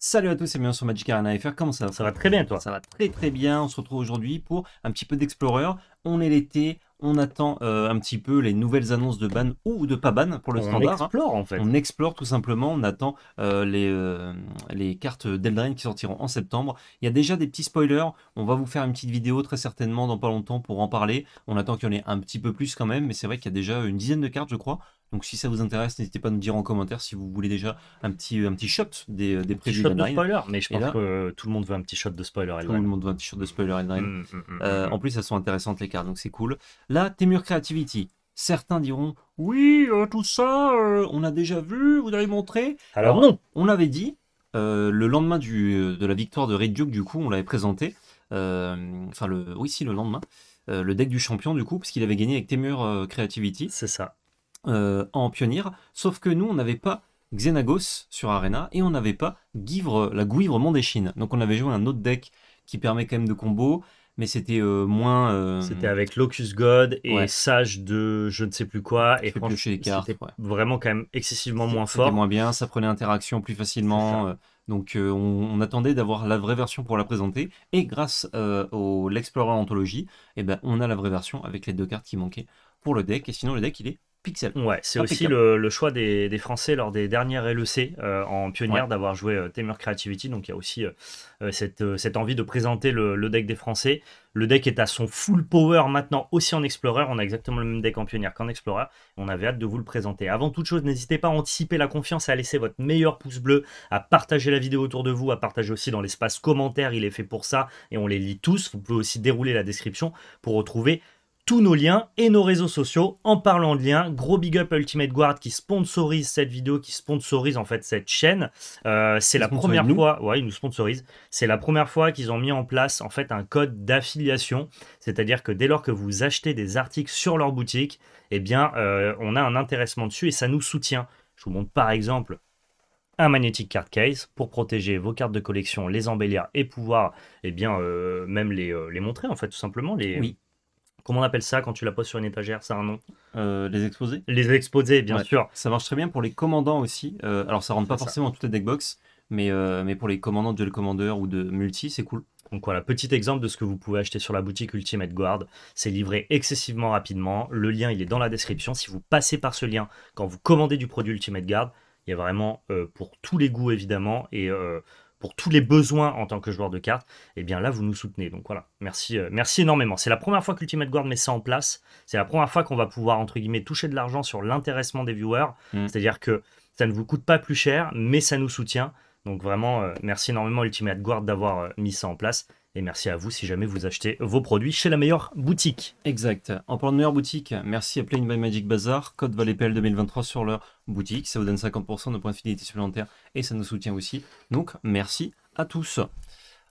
Salut à tous et bienvenue sur Magic Arena FR, comment ça va Ça va très bien toi Ça va très très bien, on se retrouve aujourd'hui pour un petit peu d'Explorer, on est l'été, on attend euh, un petit peu les nouvelles annonces de ban ou de pas ban pour le standard. On hein. explore en fait. On explore tout simplement, on attend euh, les, euh, les cartes d'Eldraine qui sortiront en septembre. Il y a déjà des petits spoilers, on va vous faire une petite vidéo très certainement dans pas longtemps pour en parler. On attend qu'il y en ait un petit peu plus quand même, mais c'est vrai qu'il y a déjà une dizaine de cartes je crois. Donc si ça vous intéresse, n'hésitez pas à nous dire en commentaire si vous voulez déjà un petit, un petit shot des, euh, des previews shot de spoiler, mais je pense que tout le monde veut un petit shot de spoiler. Tout le monde veut un petit shot de spoiler. Mm, mm, mm, euh, en plus, elles sont intéressantes les cartes, donc c'est cool. Là, Temur Creativity. Certains diront oui, euh, tout ça, on a déjà vu, vous avez montré. Alors, non, on l'avait dit le lendemain du, de la victoire de Red Duke, du coup, on l'avait présenté. Enfin, le, oui, si le lendemain. le deck du champion du coup, parce qu'il avait gagné avec Temur Creativity. C'est ça. Euh, en pionnière, sauf que nous, on n'avait pas Xenagos sur Arena et on n'avait pas Guivre la Gouivre Mondéchine. Donc on avait joué un autre deck qui permet quand même de combo, mais c'était euh, moins. Euh, c'était avec Locus God et Sage de je ne sais plus quoi. Et franchement, c'était vraiment quand même excessivement moins fort. moins bien, ça prenait interaction plus facilement. Donc on, attendait d'avoir la vraie version pour la présenter. Et grâce à au l'Explorer anthologie eh ben, on a la vraie version avec les deux cartes qui manquaient pour le deck. Et sinon le deck il est Ouais, c'est aussi le, choix des, Français lors des dernières LEC euh, en pionnière d'avoir joué euh, Creativity. Donc il y a aussi euh, euh, cette, envie de présenter le, le, deck des Français. Le deck est à son full power maintenant aussi en Explorer. On a exactement le même deck en pionnière qu'en Explorer. On avait hâte de vous le présenter. Avant toute chose, n'hésitez pas à anticiper la confiance, à laisser votre meilleur pouce bleu, à partager la vidéo autour de vous, à partager aussi dans l'espace commentaire. Il est fait pour ça et on les lit tous. Vous pouvez aussi dérouler la description pour retrouver tous nos liens et nos réseaux sociaux. En parlant de liens, gros big up Ultimate Guard qui sponsorise cette vidéo, qui sponsorise en fait cette chaîne. Euh, c'est la première fois, ouais, ils nous sponsorisent. C'est la première fois qu'ils ont mis en place en fait un code d'affiliation, c'est-à-dire que dès lors que vous achetez des articles sur leur boutique, eh bien, euh, on a un intéressement dessus et ça nous soutient. Je vous montre par exemple un magnétique card case pour protéger vos cartes de collection, les embellir et pouvoir, eh bien, euh, même les, les, montrer en fait tout simplement. Les... Oui Comment on appelle ça quand tu la poses sur une étagère Ça a un nom euh, Les exposés Les exposés, bien sûr. Ça marche très bien pour les commandants aussi. Euh, alors, ça rentre pas forcément toutes les deckbox, mais, euh, mais pour les commandants de le ou de Multi, c'est cool. Donc voilà, petit exemple de ce que vous pouvez acheter sur la boutique Ultimate Guard. C'est livré excessivement rapidement. Le lien, il est dans la description. Si vous passez par ce lien quand vous commandez du produit Ultimate Guard, il y a vraiment pour tous les goûts, évidemment. Et pour tous les besoins en tant que joueur de cartes, et eh bien là, vous nous soutenez. Donc voilà, merci, euh, merci énormément. C'est la première fois qu'Ultimate Guard met ça en place. C'est la première fois qu'on va pouvoir, entre guillemets, toucher de l'argent sur l'intéressement des viewers. Mm. C'est-à-dire que ça ne vous coûte pas plus cher, mais ça nous soutient. Donc vraiment, euh, merci énormément Ultimate Guard d'avoir euh, mis ça en place. Et merci à vous si jamais vous achetez vos produits chez la meilleure boutique. Exact. En parlant de meilleure boutique, merci à Playing by Magic Bazaar, code ValetPL 2023 sur leur boutique. Ça vous donne 50% de points de fidélité supplémentaires et ça nous soutient aussi. Donc merci à tous.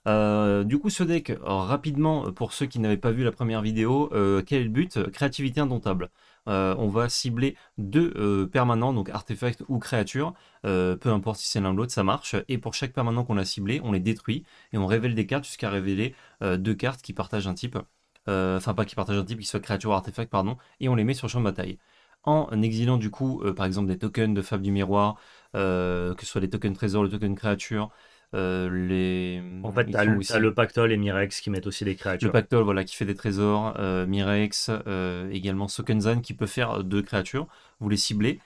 Euh, du coup, ce deck, rapidement, pour ceux qui n'avaient pas vu la première vidéo, euh, quel est le but Créativité indomptable. Euh, on va cibler deux euh, permanents, donc artefacts ou créatures, euh, peu importe si c'est l'un ou l'autre, ça marche. Et pour chaque permanent qu'on a ciblé, on les détruit et on révèle des cartes jusqu'à révéler deux cartes qui partagent un type, enfin pas qui partagent un type, qui soit créature ou artefact, pardon, et on les met sur le champ de bataille. En exilant du coup, par exemple, des tokens de fab du Miroir, que ce soit les tokens trésor, le tokens créatures, euh, les... Mm, en fait, t'as le, Pactol et Mirex qui mettent aussi des créatures. Le Pactol, voilà, qui fait des trésors. Euh, Mirex, euh, également Sokenzan qui peut faire deux créatures. Vous les ciblez.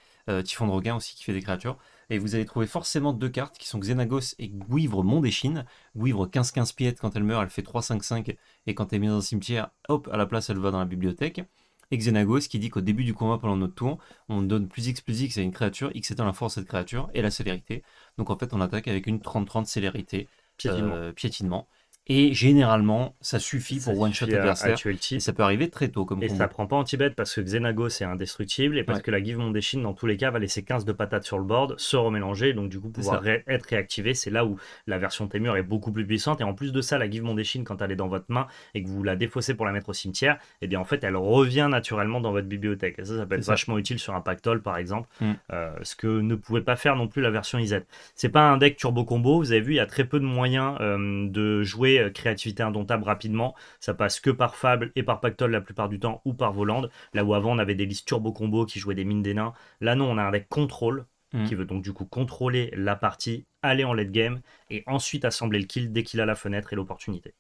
Typhon de aussi qui fait des créatures. Et vous allez trouver forcément deux cartes qui sont Xenagos et Guivre Mondéchine. Guivre 15-15 piètes quand elle meurt, elle fait 3-5-5. Et quand elle est mise dans un cimetière, hop, à la place, elle va dans la bibliothèque qui dit qu'au début du combat pendant notre tour, on donne plus X plus X à une créature, X étant la force de cette créature et la célérité. Donc en fait, on attaque avec une 30-30 célérité, piétinement. Euh, et généralement, ça suffit pour one shot adversaire. Et ça peut arriver très tôt comme Et ça ça prend pas en Tibet parce que Xenago c'est indestructible et parce que la Give Chines dans tous les cas va laisser 15 de patates sur le board, se remélanger, donc du coup pouvoir être réactivé. C'est là où la version Temur est beaucoup plus puissante. Et en plus de ça, la Give Chines quand elle est dans votre main et que vous la défaussez pour la mettre au cimetière, et eh bien en fait elle revient naturellement dans votre bibliothèque. Et ça, ça peut être vachement utile sur un Pactol par exemple, mm. euh, ce que ne pouvait pas faire non plus la version IZ. C'est pas un deck turbo combo, vous avez vu, il y a très peu de moyens euh, de jouer euh, créativité indomptable rapidement. Ça passe que par Fable et par Pactol la plupart du temps ou par Voland. Là où avant on avait des listes turbo combo qui jouaient des mines des nains. Là non, on a un deck contrôle mm. qui veut donc du coup contrôler la partie, aller en late game et ensuite assembler le kill dès qu'il a la fenêtre et l'opportunité.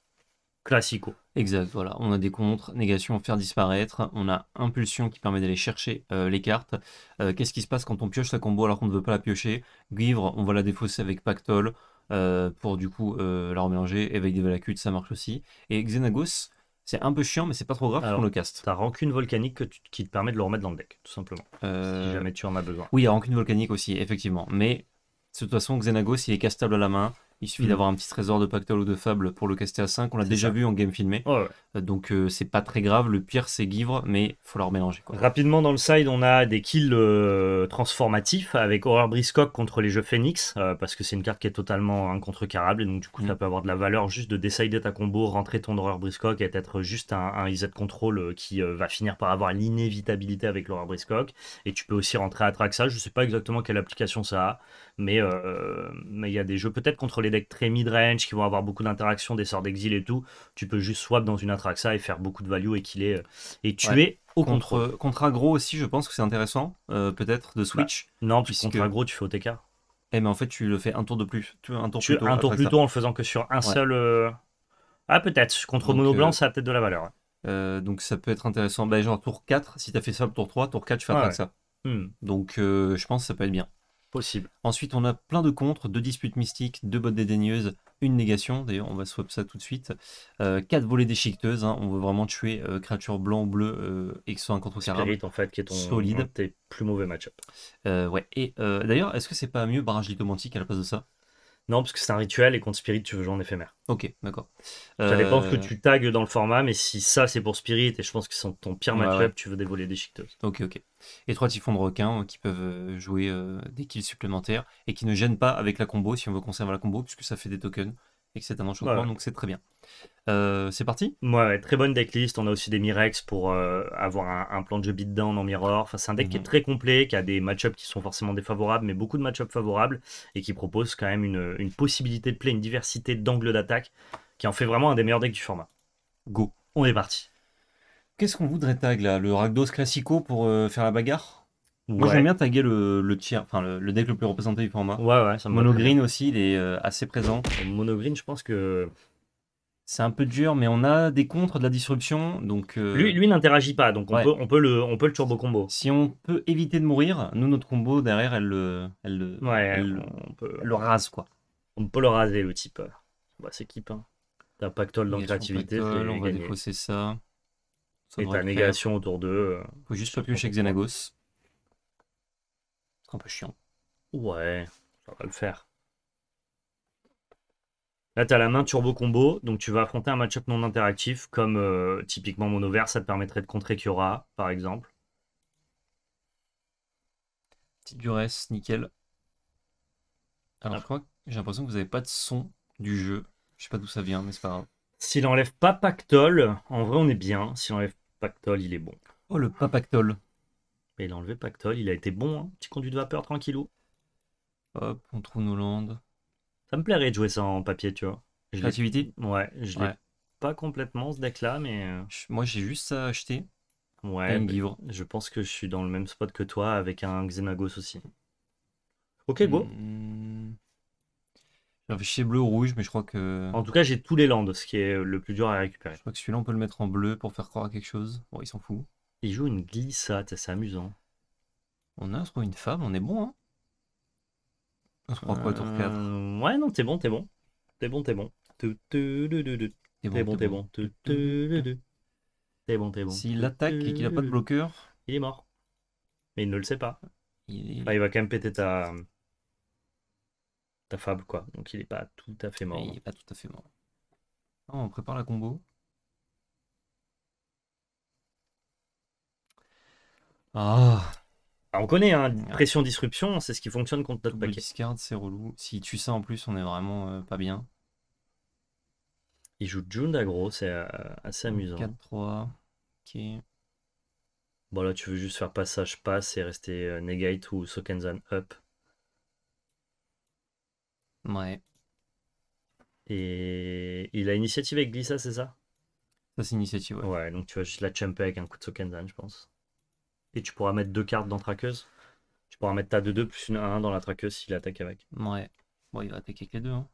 Classico. Exact, voilà. On a des contres, négation, faire disparaître. On a impulsion qui permet d'aller chercher euh, les cartes. Euh, qu'est-ce qui se passe quand on pioche sa combo alors qu'on ne veut pas la piocher Guivre, on va la défausser avec Pactol. Euh, pour du coup euh, la remélanger. Éveil des valacutes ça marche aussi. Et Xenagos, c'est un peu chiant, mais c'est pas trop grave Alors, qu'on le caste. T'as Rancune Volcanique qui te permet de le remettre dans le deck, tout simplement. Si euh, jamais tu en as besoin. Oui, il y a Rancune Volcanique aussi, effectivement. Mais de toute façon, Xenagos, il est castable à la main. Il suffit hmm. d'avoir un petit trésor de pactole ou de fable pour le caster à 5. On l'a déjà vu en game filmé. Euh, donc euh, c'est pas très grave. Le pire, c'est Givre, mais faut leur mélanger. Rapidement, dans le side, on a des kills euh, transformatifs avec Horror Briscock contre les jeux Phoenix, parce que c'est une carte qui est totalement incontrecarable, Et donc, du coup, hmm. ça peut avoir de la valeur juste de décider ta combo, rentrer ton Horror Briscock et être juste un, un IZ contrôle qui va finir par avoir l'inévitabilité avec l'Horror Briscock. Et tu peux aussi rentrer à Traxa. Je sais pas exactement quelle application ça a, mais il y a des jeux peut-être contre les très mid-range qui vont avoir beaucoup d'interactions, des sorts d'exil et tout, tu peux juste swap dans une Atraxa et faire beaucoup de value et qu'il est euh, et tu es au contre, contre, contre aggro aussi, je pense que c'est intéressant, euh, peut-être, de bah, switch. non, puisque... contre aggro, tu fais au TK, Eh, mais en fait, tu le fais un tour de plus. Tu, un tour, plus, tôt, un tour plus tôt en le faisant que sur un seul. Euh, ah, peut-être. Contre mono blanc, ça a peut-être de la valeur. donc ça peut être intéressant. Bah, genre tour 4, si tu as fait ça tour 3, tour 4, tu fais ça. Ah hmm. Donc je pense que ça peut être bien. Possible. Ensuite, on a plein de contres, deux disputes mystiques, deux bottes dédaigneuses, une négation. D'ailleurs, on va swap ça tout de suite. Euh, quatre volets déchiqueteuses. Hein, on veut vraiment tuer euh, créature blanc, bleu, euh, et que soit un contre Spirit, en fait, qui est ton, solide. plus mauvais match-up. ouais. Et d'ailleurs, est-ce que c'est pas mieux barrage lithomantique à la place de ça non, parce que c'est un rituel et contre Spirit, tu veux jouer en éphémère. Ok, d'accord. Ça dépend euh, que tu tagues dans le format, mais si ça c'est pour Spirit et je pense que c'est ton pire match tu veux dévoiler des chictos Ok, ok. Et trois typhons de requins euh, qui peuvent euh, jouer des kills supplémentaires et qui ne gênent pas avec la combo si on veut conserver la combo, puisque ça fait des tokens et que c'est un enchantement, donc c'est très bien. Euh, c'est parti ouais, très bonne decklist. On a aussi des Mirex pour euh, avoir un, plan de jeu beatdown en mirror. Enfin, c'est un deck qui est mhm. très complet, qui a des matchups qui sont forcément défavorables, mais beaucoup de matchups favorables et qui propose quand même une, possibilité de play, une diversité d'angles d'attaque qui en fait vraiment un des meilleurs decks du format. Go, on est parti. Qu'est-ce qu'on voudrait tag là Le ragdos Classico pour euh, faire la bagarre moi j'aime bien taguer le, le enfin le, deck le plus représenté du format. Ouais, Mono aussi, il est euh, assez présent. Euh, Monogreen je pense que. C'est un peu dur, mais on a des contres, de la disruption, donc... Euh, lui, lui n'interagit pas, donc on, peut, le, on peut le turbo combo. Si on peut éviter de mourir, nous, notre combo, derrière, elle le... Elle, peut... le rase, quoi. On peut le raser, le type. Bah, c'est qui, hein. T'as Pactol dans créativité, on va défausser ça. Et ta négation autour d'eux. Faut juste pas piocher Xenagos un peu chiant. Ouais, ça va le faire. Là, tu as la main turbo combo, donc tu vas affronter un match-up non interactif, comme euh, typiquement mon over. ça te permettrait de contrer Kiora, par exemple. Petite duresse, nickel. Alors, j'ai l'impression que vous n'avez pas de son du jeu. Je sais pas d'où ça vient, mais c'est pas grave. S'il enlève pas Pactol, en vrai, on est bien. S'il enlève Pactol, il est bon. Oh, le Papactol il a enlevé Pactol. Il a été bon, hein. petit conduit de vapeur tranquillou. Hop, on trouve nos landes. Ça me plairait de jouer ça en papier, tu vois. Je Ouais, je l'ai pas complètement ce deck-là, mais. Euh, moi, j'ai juste ça à acheter. Ouais, bah, je pense que je suis dans le même spot que toi avec un Xenagos aussi. Ok, go. Hmm. J'ai un fichier bleu rouge, mais je crois que. En tout cas, j'ai tous les landes, ce qui est le plus dur à récupérer. Je crois que celui-là, on peut le mettre en bleu pour faire croire à quelque chose. Bon, il s'en fout. Il joue une glissade, c'est amusant. On a une femme, on est bon, hein On se prend quoi, tour 4 euh, Ouais, non, t'es bon, t'es bon. T'es bon, t'es bon. T'es bon, t'es bon. T'es bon, t'es bon. S'il attaque et qu'il a pas de bloqueur. Il est mort. Mais il ne le sait pas. Il, va quand même péter ta. ta fable, quoi. Donc il est pas tout à fait mort. Il n'est pas tout à fait mort. Oh, on prépare la combo. Ah. on connaît, hein, pression disruption, c'est ce qui fonctionne contre notre Double paquet. c'est relou. S'il tue ça en plus, on est vraiment euh, pas bien. Il joue June d'aggro, c'est euh, assez amusant. 4-3. Ok. Bon, là, tu veux juste faire passage passe et rester euh, negate ou Sokenzan up. Ouais. Et il a initiative avec Glissa, c'est ça Ça, c'est initiative, ouais. Ouais, donc tu vas juste la chumper avec un coup de Sokenzan, je pense. Et tu pourras mettre deux cartes dans traqueuse. Tu pourras mettre ta 2-2 plus une 1-1 dans la traqueuse s'il attaque avec. Ouais. Bon, il va attaquer avec les deux. Hein.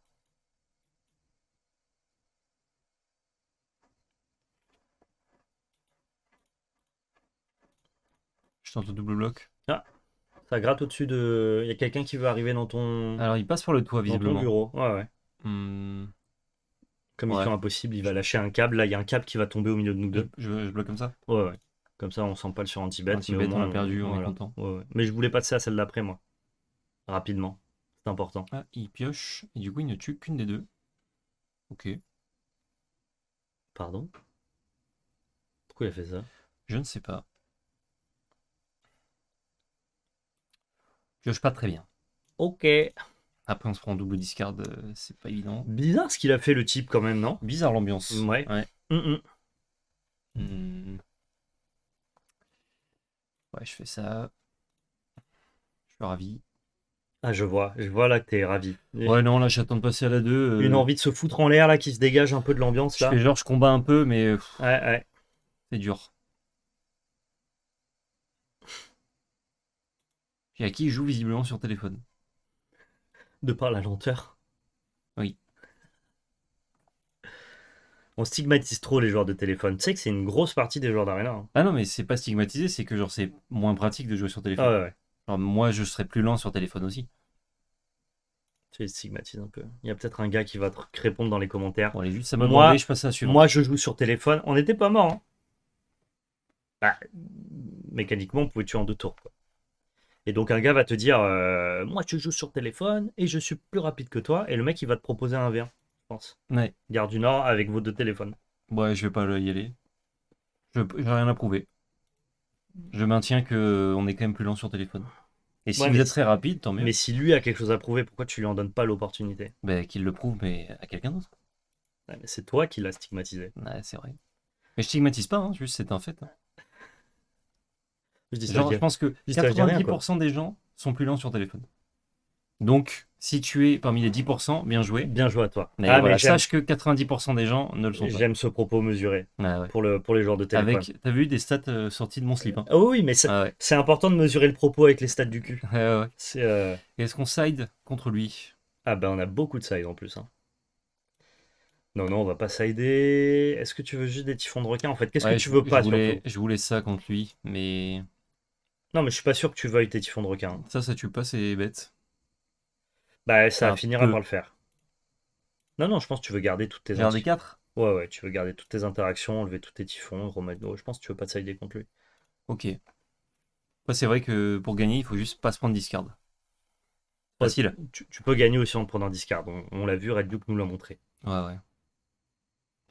Je tente le double bloc. Ah Ça gratte au-dessus de. Il y a quelqu'un qui veut arriver dans ton. Alors il passe sur le toit visiblement. Dans ton bureau. Ouais, ouais. Hmm. Comme il est impossible, il va lâcher un câble. Là, il y a un câble qui va tomber au milieu de nous deux. je bloque comme ça Ouais, ouais. Comme ça, on s'empale sur Antibet. Antibet, on l'a perdu, on, Mais je voulais passer à celle d'après, moi. Rapidement. C'est important. Ah, il pioche, et du coup, il ne tue qu'une des deux. Ok. Pardon Pourquoi il a fait ça Je ne sais pas. Pioche pas très bien. Ok. Après, on se prend en double discard, euh, c'est pas évident. Bizarre ce qu'il a fait, le type, quand même, non Bizarre l'ambiance. Ouais je fais ça. Je suis ravi. Ah, je vois, je vois là que t'es ravi. Ouais, non, là j'attends de passer à la 2. Euh. Une envie de se foutre en l'air là qui se dégage un peu de l'ambiance genre, je combats un peu, mais Ouais, ouais. c'est dur. Puis à qui joue visiblement sur téléphone. De par la lenteur. on stigmatise trop les joueurs de téléphone. Tu sais que c'est une grosse partie des joueurs d'arena. Hein. Ah non, mais c'est pas stigmatisé, c'est que genre c'est moins pratique de jouer sur téléphone. Ah ouais, ouais. Genre, moi, je serais plus lent sur téléphone aussi. Tu les stigmatises un peu. Il y a peut-être un gars qui va te répondre dans les commentaires. moi, je passe à Moi, je joue sur téléphone. On n'était pas mort. Hein. Bah, mécaniquement, on pouvait tuer en deux tours. Et donc, un gars va te dire euh, Moi, je joue sur téléphone et je suis plus rapide que toi. Et le mec, il va te proposer un verre mais Gare du Nord avec vos deux téléphones. Ouais, je vais pas y aller. Je n'ai rien à prouver. Je maintiens que on est quand même plus lent sur téléphone. Et si vous êtes très rapide, tant mieux. Mais si lui a quelque chose à prouver, pourquoi tu lui en donnes pas l'opportunité Ben qu'il le prouve, mais à quelqu'un d'autre. c'est toi qui l'as stigmatisé. Ouais, c'est vrai. Mais je stigmatise pas, hein, juste c'est un fait. Hein. Je, dis je pense que 90% des gens sont plus lents sur téléphone. Donc, si tu es parmi les 10%, bien joué. Bien joué à toi. Ah, ah, mais sache que 90% des gens ne le sont pas. J'aime ce propos mesuré ah pour, le, les joueurs de téléphone. T'as vu des stats euh, sorties de mon slip. Hein. Euh, oh oui, mais c'est important de mesurer le propos avec les stats du cul. Euh, est-ce qu'on side contre lui Ah ben on a beaucoup de side en plus. Hein. Non, non, on va pas sider. Est-ce que tu veux juste des typhons de requin En fait, qu'est-ce que tu veux pas je voulais, je voulais ça contre lui, mais... Non, mais je suis pas sûr que tu veuilles tes typhons de requin. Ça, ça tue pas, c'est bête. Bah, ça finira par le faire. Non, non, je pense que tu veux garder toutes tes. Garder 4 Ouais, ouais, tu veux garder toutes tes interactions, enlever tous tes typhons, Romano. Je pense que tu veux pas te sider contre lui. Ok. c'est vrai que pour gagner, il faut juste pas se prendre discard. Facile. Tu, peux gagner aussi en prenant discard. On, on l'a vu, Red Duke nous l'a montré. Ouais, ouais.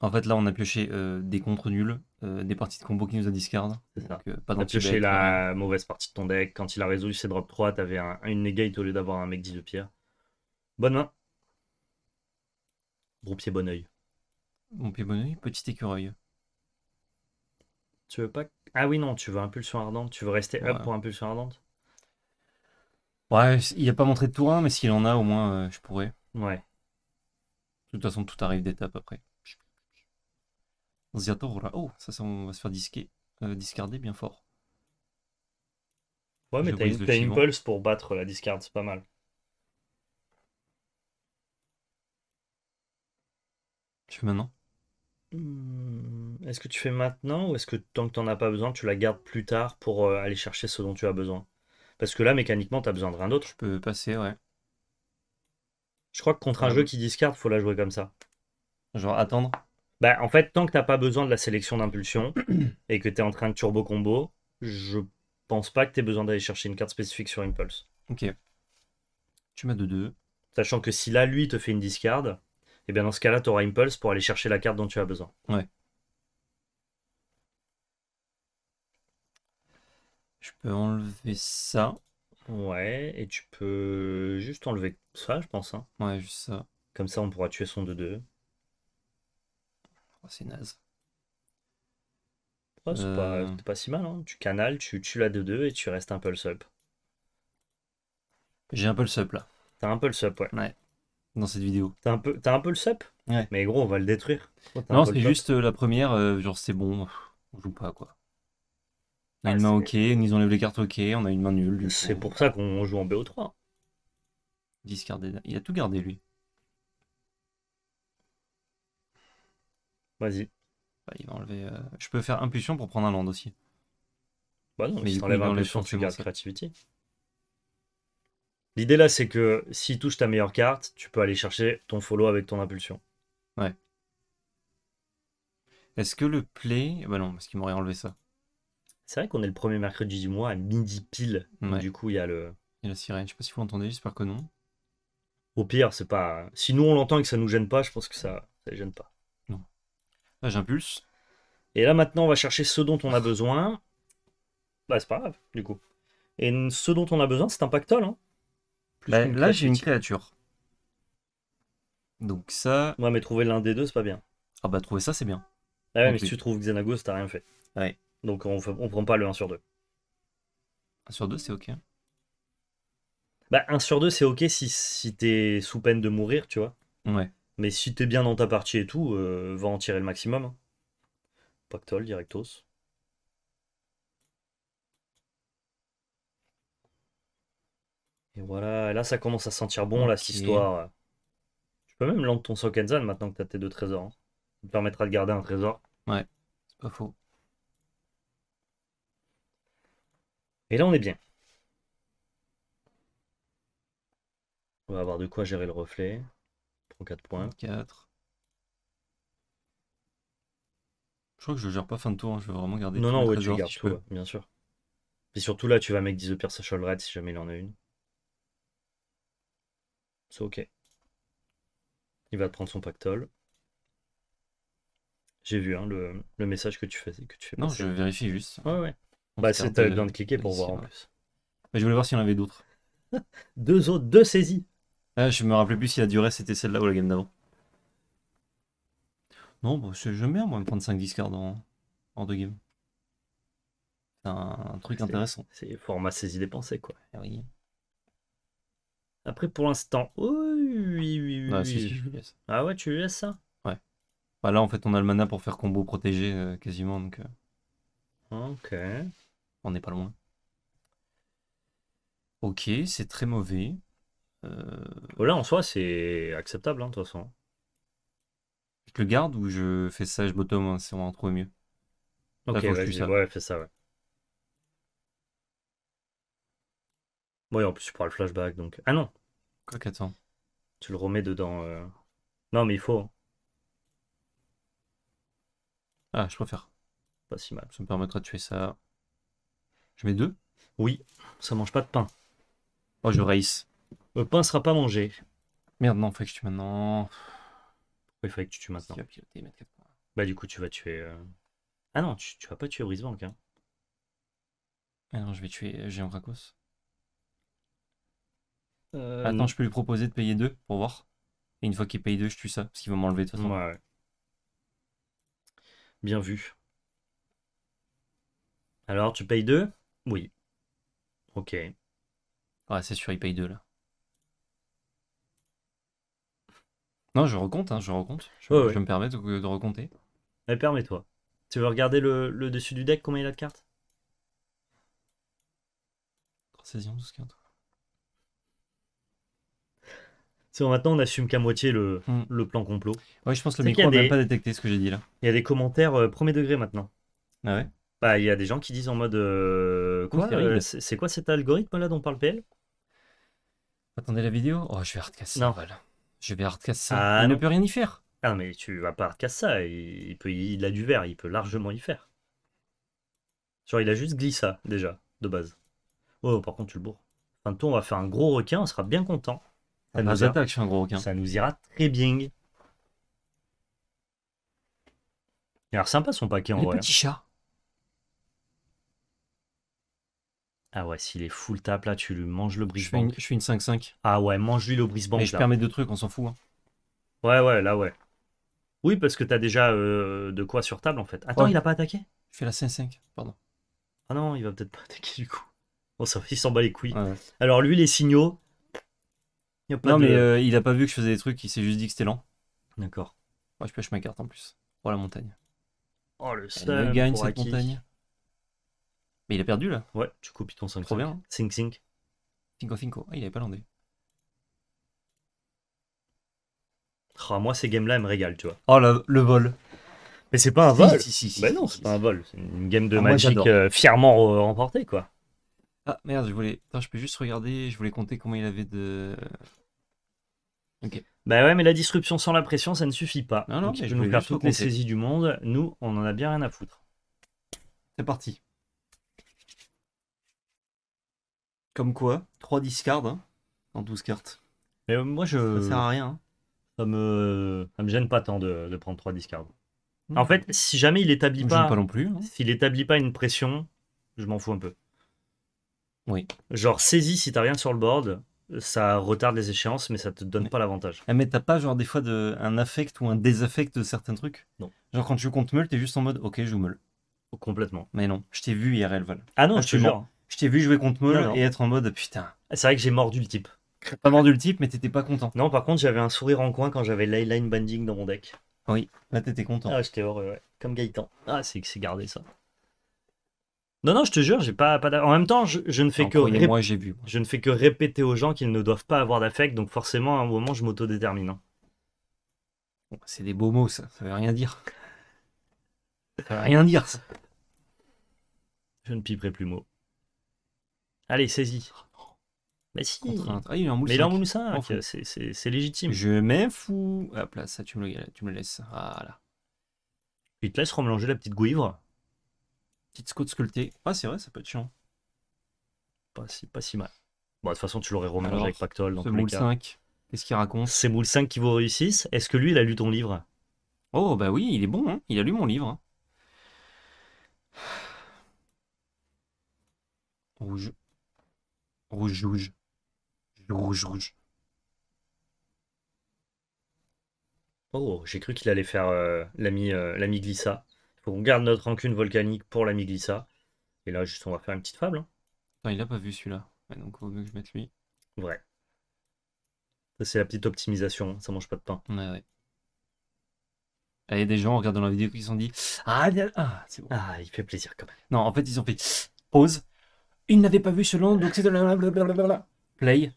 En fait, là, on a pioché euh, des contre nuls, euh, des parties de combo qui nous a discard. C'est ça. Euh, on a pioché la mauvaise partie de ton deck. Quand il a résolu ses drop 3, t'avais une negate au lieu d'avoir un mec 10 de pierre. Bonne main. Bon pied, bon oeil. Bon pied, bon oeil, petit écureuil. Tu veux pas. Ah oui, non, tu veux impulsion ardente. Tu veux rester up pour impulsion ardente Ouais, il a pas montré de tour 1, mais s'il en a, au moins, euh, je pourrais. Ouais. De toute façon, tout arrive d'étape après. On se oh, ça, ça, on va se faire disquer, euh, discarder bien fort. Ouais, mais t'as une, pour battre la discard, c'est pas mal. maintenant hmm, Est-ce que tu fais maintenant ou est-ce que tant que tu en as pas besoin, tu la gardes plus tard pour euh, aller chercher ce dont tu as besoin Parce que là, mécaniquement, tu as besoin de rien d'autre. je peux passer, ouais. Je crois que contre un ah jeu qui discarde, faut la jouer comme ça. Genre attendre. Bah, en fait, tant que t'as pas besoin de la sélection d'impulsion et que tu es en train de turbo combo, je pense pas que tu besoin d'aller chercher une carte spécifique sur Impulse. Ok. Tu m'as de deux. Sachant que si là, lui, te fait une discarde et eh bien dans ce cas-là, tu auras Impulse pour aller chercher la carte dont tu as besoin. Ouais. Je peux enlever ça. Ouais, et tu peux juste enlever ça, je pense. Hein. Ouais, juste ça. Comme ça, on pourra tuer son 2-2. c'est naze. Oh, euh. c'est pas, si mal, hein. tu canales, tu tues la 2-2 et tu restes un pulse up. J'ai un pulse up là. T'as un le up, ouais. Ouais dans cette vidéo. T'as un, peu, un peu le sup Mais gros, on va le détruire. Oh, non, c'est juste euh, la première, euh, genre c'est bon, on joue pas quoi. On a une main ok, ils enlèvent les cartes ok, on a une main nulle. C'est pour ça qu'on joue en BO3. Discardé. Il a tout gardé lui. Vas-y. Bah, il va enlever. Euh, je peux faire impulsion pour prendre un land aussi. Bah non, mais si t'enlèves impulsion, tu gardes créativité. L'idée là, c'est que s'il touche ta meilleure carte, tu peux aller chercher ton follow avec ton impulsion. Ouais. Est-ce que le play. Bah non, parce qu'il m'aurait enlevé ça. C'est vrai qu'on est le premier mercredi du mois à midi pile. Du coup, il y a le. Il y a la sirène. Je sais pas si vous l'entendez, j'espère que non. Au pire, c'est pas. Si nous on l'entend et que ça nous gêne pas, je pense que ça, ça gêne pas. Non. Là, j'impulse. Et là, maintenant, on va chercher ce dont on a besoin. Bah, c'est pas grave, du coup. Et ce dont on a besoin, c'est un pactole. Hein. Bah, là, j'ai une créature. Donc ça. Ouais, mais trouver l'un des deux, c'est pas bien. Ah bah, trouver ça, c'est bien. Ah ouais, mais si tu trouves Xenagos, t'as rien fait. Ouais. Donc on, prend pas le 1 sur 2. 1 sur 2, c'est ok. Bah, 1 sur 2, c'est ok si, si t'es sous peine de mourir, tu vois. Ouais. Mais si t'es bien dans ta partie et tout, euh, va en tirer le maximum. Hein. Pactol, directos. Et voilà, là ça commence à sentir bon, là, cette histoire. Tu peux même lancer ton Sokenzan maintenant que tu as tes deux trésors. Hein. Ça te permettra de garder un trésor. Ouais, c'est pas faux. Et là on est bien. On va avoir de quoi gérer le reflet. 3 4 points. 4. Je crois que je gère pas fin de tour, hein. je vais vraiment garder. Non, non, ouais, tu gardes tout, bien sûr. Et surtout là, tu vas mettre 10 de Pierce Red si jamais il en a une. C'est ok. Il va prendre son pactole. J'ai vu hein, le, message que tu faisais Que tu non, je vérifie juste. Ouais, ouais. bah, c'est bien de cliquer pour voir en plus. Mais je voulais voir s'il y en avait d'autres. deux autres, deux saisies. Ah, je me rappelais plus si la durée c'était celle-là ou la game d'avant. Non, bah, mets bien moi de prendre 5 discards en, en deux games. C'est un, truc intéressant. C'est format saisie dépensée quoi. Eh oui. Après, pour l'instant, oui, oui, oui. Ah, ouais, tu lui laisses ça Ouais. Bah là, en fait, on a le mana pour faire combo protégé euh, quasiment, donc. Euh, ok. On n'est pas loin. Ok, c'est très mauvais. Euh... là, en soi, c'est acceptable, hein de toute façon. Je le garde ou je fais ça, je bottom, hein, C'est si on mieux Ok, je, ouais, fais ça, ouais. Ouais en plus, tu prends le flashback, donc. Ah non Quoi qu'attends Tu le remets dedans. Euh. Non, mais il faut. Hein. Ah, je préfère. Pas si mal. Ça me permettra de tuer ça. Je mets deux Oui, ça mange pas de pain. Oh, je race. Le pain sera pas mangé. Merde, non, il faut que je tue maintenant. Il fallait que tu tues maintenant. Bah, du coup, tu vas tuer. Euh. Ah non, tu, vas pas tuer Brisbank. Hein. Ah non, je vais tuer j'ai euh, Géant euh, Attends, je peux lui proposer de payer deux pour voir. Et une fois qu'il paye deux, je tue ça, parce qu'il va m'enlever de toute façon. Ouais, Bien vu. Alors, tu payes 2 Oui. Ok. Ouais, c'est sûr, il paye 2 là. Non, je recompte, hein, je recompte. Je, me permets de, recompter. Mais eh, permets-toi. Tu veux regarder le, dessus du deck, combien il a de cartes 16, 12 cartes maintenant on assume qu'à moitié hmm. le, plan complot. Ouais, je pense que le micro n'a même pas détecté ce que j'ai dit là. Il y a des commentaires euh, premier degré maintenant. Ah ouais Bah, il y a des gens qui disent en mode euh, euh, C'est quoi cet algorithme là dont parle PL Attendez la vidéo Oh, je vais hardcasser. Non, voilà. Je vais hardcasser. ça, ah, il ne peut rien y faire. Ah, mais tu vas pas hardcasser ça. Il, a du verre, il peut largement y faire. Genre, il a juste ça déjà, de base. Oh, par contre, tu le bourres. Enfin, de on va faire un gros requin, on sera bien content. Ça nous ira... attaque, Ça nous ira très bien. Il a l'air sympa son paquet en Les vrai. Petit Ah ouais, s'il est full tape là, tu lui manges le brisbane. Je fais une 5-5. Ah ouais, mange-lui le brisbane. Mais je permets deux trucs, on s'en fout. Hein. Ouais, ouais, là ouais. Oui, parce que t'as déjà euh, de quoi sur table en fait. Attends, il a pas attaqué Je fais la 5-5, pardon. Ah non, il va peut-être pas attaquer du coup. Bon, ça, il s'en bat les couilles. Alors lui, les signaux, non, mais euh, il a pas vu que je faisais des trucs, il s'est juste dit que c'était lent. D'accord. Moi, je pêche ma carte en plus. Oh la montagne. Oh, le seul. Il gagne cette montagne. Mais il a perdu là Ouais, tu coupes ton 5 Trop bien. Hein. 5 5. Cinco Ah, il avait pas landé. Oh, moi, ces games-là, elles me régalent, tu vois. Oh, le, le vol. Mais c'est pas un vol. Si, si, si, non, c'est pas un vol. C'est une game de ah, Magic euh, fièrement remportée, quoi. Ah merde, je voulais. je peux juste regarder, je voulais compter combien il avait de. Ok. Bah ouais, mais la disruption sans la pression, ça ne suffit pas. Non, non, je nous faire toutes les saisies du monde. Nous, on en a bien rien à foutre. C'est parti. Comme quoi, 3 discards hein, en 12 cartes. Mais euh, moi, je. Ça sert à rien. Hein. Ça me, me gêne pas tant de, prendre 3 discards. En fait, si jamais il établit pas. pas non plus. Hein. S'il établit pas une pression, je m'en fous un peu. Oui. Genre, saisis si t'as rien sur le board, ça retarde les échéances, mais ça te donne pas l'avantage. Ah, mais t'as pas, genre, des fois, de, un affect ou un désaffect de certains trucs Non. Genre, quand tu joues contre mull t'es juste en mode, ok, je joue mull complètement. Mais non, je t'ai vu IRL, Val. Ah non, je Je t'ai vu jouer contre mull et être en mode, putain. C'est vrai que j'ai mordu le type. Pas mordu le type, mais t'étais pas content. Non, par contre, j'avais un sourire en coin quand j'avais l'eyeline banding dans mon deck. Oui, là, t'étais content. Ah, j'étais heureux, ouais. Comme Gaëtan. Ah, c'est que c'est gardé ça. Non, non, je te jure, j'ai pas, pas En même temps, je, ne fais que. répéter aux gens qu'ils ne doivent pas avoir d'affect, donc forcément, à un moment, je m'autodétermine. Hein. c'est des beaux mots, ça. Ça veut rien dire. Ça veut rien dire, ça. Je ne piperai plus mot. Allez, saisis. Mais bah, si. Ah, il est en moule Mais il est euh, c'est légitime. Je mets fou Hop là, ça, tu me le, tu me laisses. Voilà. Il te laisse remélanger la petite gouivre. Petite sculpté Ah, c'est vrai, ça peut être chiant. Pas si, pas si mal. Bon, de toute façon, tu l'aurais remis avec Pactol. Dans tous les 5. Qu'est-ce qu'il raconte C'est Moule 5 qui vous réussissent. Est-ce que lui, il a lu ton livre Oh, bah oui, il est bon. Hein. il a lu mon livre. Hein. Rouge. Rouge, rouge. Rouge, rouge. Oh, j'ai cru qu'il allait faire euh, l'ami euh, l'ami Glissa on garde notre rancune volcanique pour la Miglissa. Et là, juste, on va faire une petite fable. Hein. il a pas vu celui-là. donc, vaut mieux que je mette lui. Ouais. c'est la petite optimisation. Ça mange pas de pain. Ouais, ouais. Ah, il y a des gens en regardant la vidéo qui se sont dit Ah, ah c'est bon. Ah, il fait plaisir quand même. Non, en fait, ils ont fait pause. Ils n'avaient pas vu ce long, donc c'est de la Play.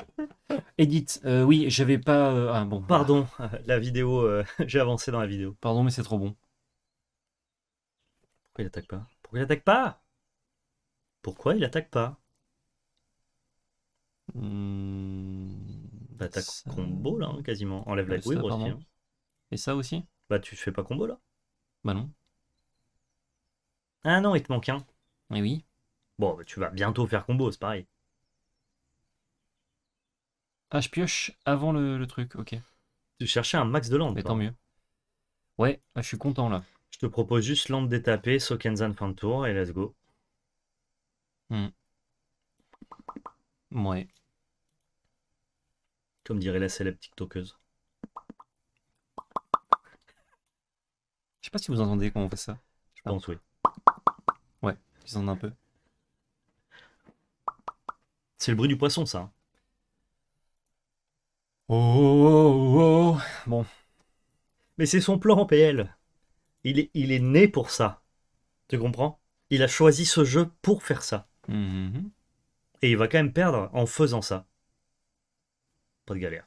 Edit. Euh, oui, j'avais pas. Euh, ah bon. Pardon, la vidéo, euh, j'ai avancé dans la vidéo. Pardon, mais c'est trop bon. Pourquoi il attaque pas Pourquoi il attaque pas Pourquoi il attaque pas hmm. bah, combo là, hein, quasiment. Enlève la ah, couille aussi. Et ça aussi Bah, tu fais pas combo là Bah non. Ah non, il te manque un. Et oui. Bon, bah, tu vas bientôt faire combo, c'est pareil. Ah, je pioche avant le, truc, ok. Tu cherchais un max de land. Mais tant mieux. Ouais, je suis content là. Je te propose juste lampes détapées, Sokenzan fin de tour, et let's go. Hmm. Ouais. Comme dirait la célèbre TikTokeuse. Je sais pas si vous entendez comment on fait ça. Je pense, oui. Ouais, ils en un peu. C'est le bruit du poisson, ça. Hein. Oh, oh, oh, oh. Bon. Mais c'est son plan en PL. Il est, né pour ça. Tu comprends Il a choisi ce jeu pour faire ça. Mhm. Et il va quand même perdre en faisant ça. Pas de galère.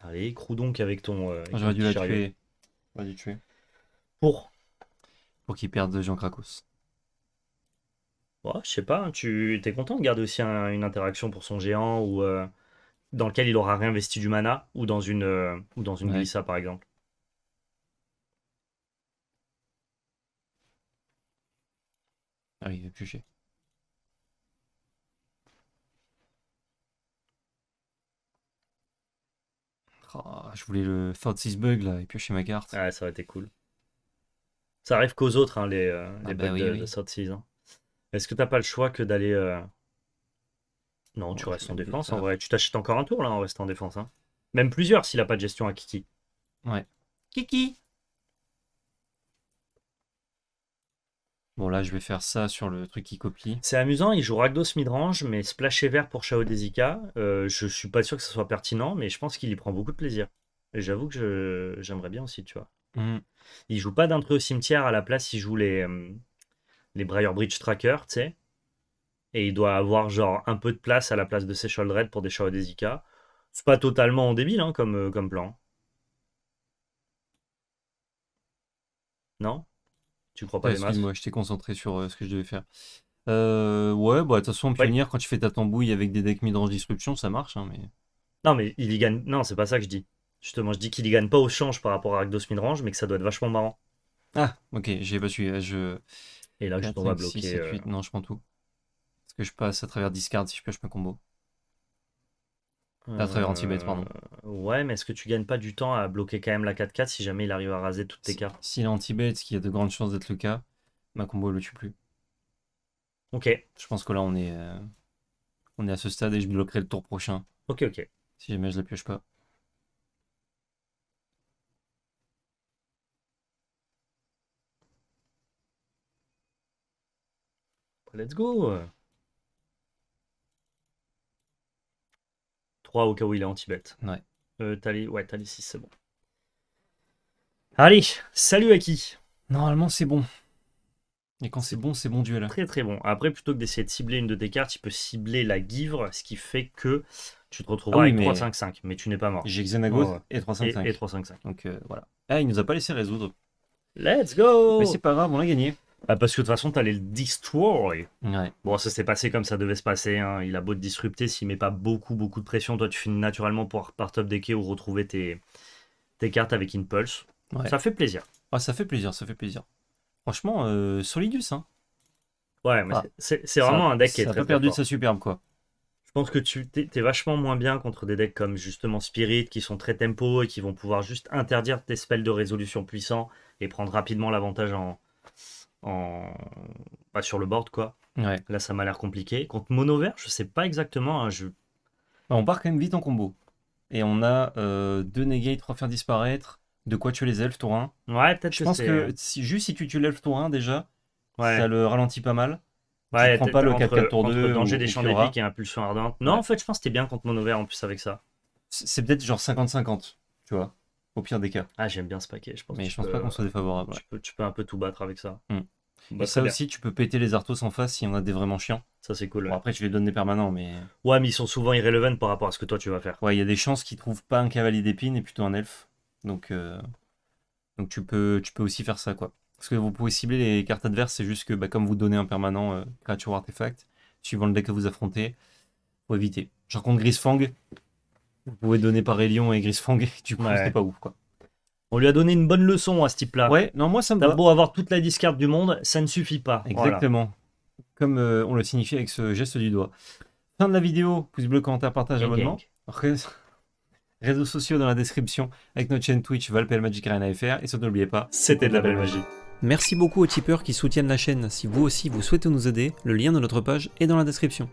Allez, crou donc avec ton. Euh, J'aurais dû la tuer. vas tuer. Pour Pour qu'il perde Jean Krakos. je sais pas, hein, tu t'es content de garder aussi une interaction pour son géant ou. Euh, dans lequel il aura réinvesti du mana ou dans une, euh, ou dans une Glissa, par exemple. Ah oui, il veut piocher. Ah, je voulais le 36 Bug là et piocher ma carte. Ah, ça aurait été cool. Ça arrive qu'aux autres, hein, les, euh, ah les bah bugs de, oui. Hein. Est-ce que t'as pas le choix que d'aller euh, non, tu restes en défense. En vrai, tu t'achètes encore un tour là en restant en défense. Hein. Même plusieurs s'il n'a pas de gestion à Kiki. Ouais. Kiki Bon, là, je vais faire ça sur le truc qui copie. C'est amusant, il joue Ragdos midrange, mais splash vert pour Shao Desika. Euh, je suis pas sûr que ce soit pertinent, mais je pense qu'il y prend beaucoup de plaisir. Et j'avoue que j'aimerais bien aussi, tu vois. Mm. Il joue pas d'intrus au cimetière, à la place, il joue les, euh, les Briar Bridge Tracker, tu sais et il doit avoir genre un peu de place à la place de ses Red pour des Shao et des Zika. C'est pas totalement débile hein, comme, euh, comme plan. Non Tu crois pas les masques Moi, j'étais concentré sur euh, ce que je devais faire. Euh, ouais, bah, de toute façon, pionnière, quand tu fais ta tambouille avec des decks midrange disruption, ça marche. Hein, mais... Non, mais il y gagne. Non, c'est pas ça que je dis. Justement, je dis qu'il y gagne pas au change par rapport à Rakdos midrange, mais que ça doit être vachement marrant. Ah, ok, j'ai pas suivi. Je... Et là, je à bloquer. Non, je prends tout que je passe à travers discard si je pioche ma combo À travers euh, anti-bait, pardon. Ouais, mais est-ce que tu gagnes pas du temps à bloquer quand même la 4-4 si jamais il arrive à raser toutes tes cartes S'il est anti-bait, ce qui a de grandes chances d'être le cas, ma combo le tue plus. Ok. Je pense que là, on est, euh, on est à ce stade et je bloquerai le tour prochain. Ok, ok. Si jamais je la pioche pas. Let's go au cas où il est anti tibet Ouais. Euh, t'as les... Ouais, 6, c'est bon. Allez, salut à qui Normalement, c'est bon. Et quand c'est bon, c'est bon duel. Très très bon. Après, plutôt que d'essayer de cibler une de tes cartes, il peut cibler la givre ce qui fait que tu te retrouveras ah avec mais... 3 5 mais tu n'es pas mort. J'ai Xenagos et 3 Et, 355 Donc euh, voilà. Ah, il nous a pas laissé résoudre. Let's go Mais c'est pas grave, on a gagné. Bah, parce que de toute façon, t'allais le destroy. Bon, ça s'est passé comme ça devait se passer. Hein. Il a beau te disrupter, s'il met pas beaucoup, beaucoup de pression, toi, tu finis naturellement pour par top decker ou retrouver tes, cartes avec Impulse. Ça fait plaisir. Ah, ça fait plaisir, ça fait plaisir. Franchement, euh, Solidus, hein. Ouais, ah. c'est vraiment un deck qui est très. perdu de sa superbe, quoi. Je pense que tu es vachement moins bien contre des decks comme justement Spirit, qui sont très tempo et qui vont pouvoir juste interdire tes spells de résolution puissants et prendre rapidement l'avantage en, en... Bah, sur le board, quoi. Là, ça m'a l'air compliqué. Contre mono vert, je sais pas exactement. Hein, je... Bah, on part quand même vite en combo. Et on a euh, deux negate, trois faire disparaître, de quoi tuer les elfes tour 1. Ouais, peut-être Je pense que si, juste si tu tues l'elfe tour 1 déjà, ça le ralentit pas mal. Ouais, prends pas le 4-4 tour 2. danger des champs d'épique et impulsion ardente. Non, en fait, je pense que t'es bien contre mono vert en plus avec ça. C'est peut-être genre 50-50, tu vois pire des cas. Ah, j'aime bien ce paquet, je pense. Mais je pense pas qu'on soit défavorable. Tu, peux, un peu tout battre avec ça. Mm. Bah, ça aussi, tu peux péter les artos en face si on a des vraiment chiants. Ça, c'est cool. après, tu les donnes des permanents, mais. Ouais, mais ils sont souvent irrelevant par rapport à ce que toi tu vas faire. Ouais, il y a des chances qu'ils trouvent pas un cavalier d'épines et plutôt un elfe. Donc, euh, Donc tu, peux, tu peux aussi faire ça, quoi. Parce que vous pouvez cibler les cartes adverses, c'est juste que bah, comme vous donnez un permanent euh, créature artefact, suivant le deck que vous affrontez, pour éviter. Genre contre Grisfang, vous pouvez donner par Elion et gris tu du coup, pas ouf, quoi. On lui a donné une bonne leçon à ce type-là. Ouais, non, moi, ça me. T'as avoir toute la discarde du monde, ça ne suffit pas. Exactement. Comme euh, on le signifie avec ce geste du doigt. Fin de la vidéo, pouce bleu, commentaire, partage, abonnement. Réseaux sociaux dans la description avec notre chaîne Twitch Valpel Magic Arena FR. Et surtout, n'oubliez pas, c'était de la belle magie. Merci beaucoup aux tipeurs qui soutiennent la chaîne. Si vous aussi vous souhaitez nous aider, le lien de notre page est dans la description.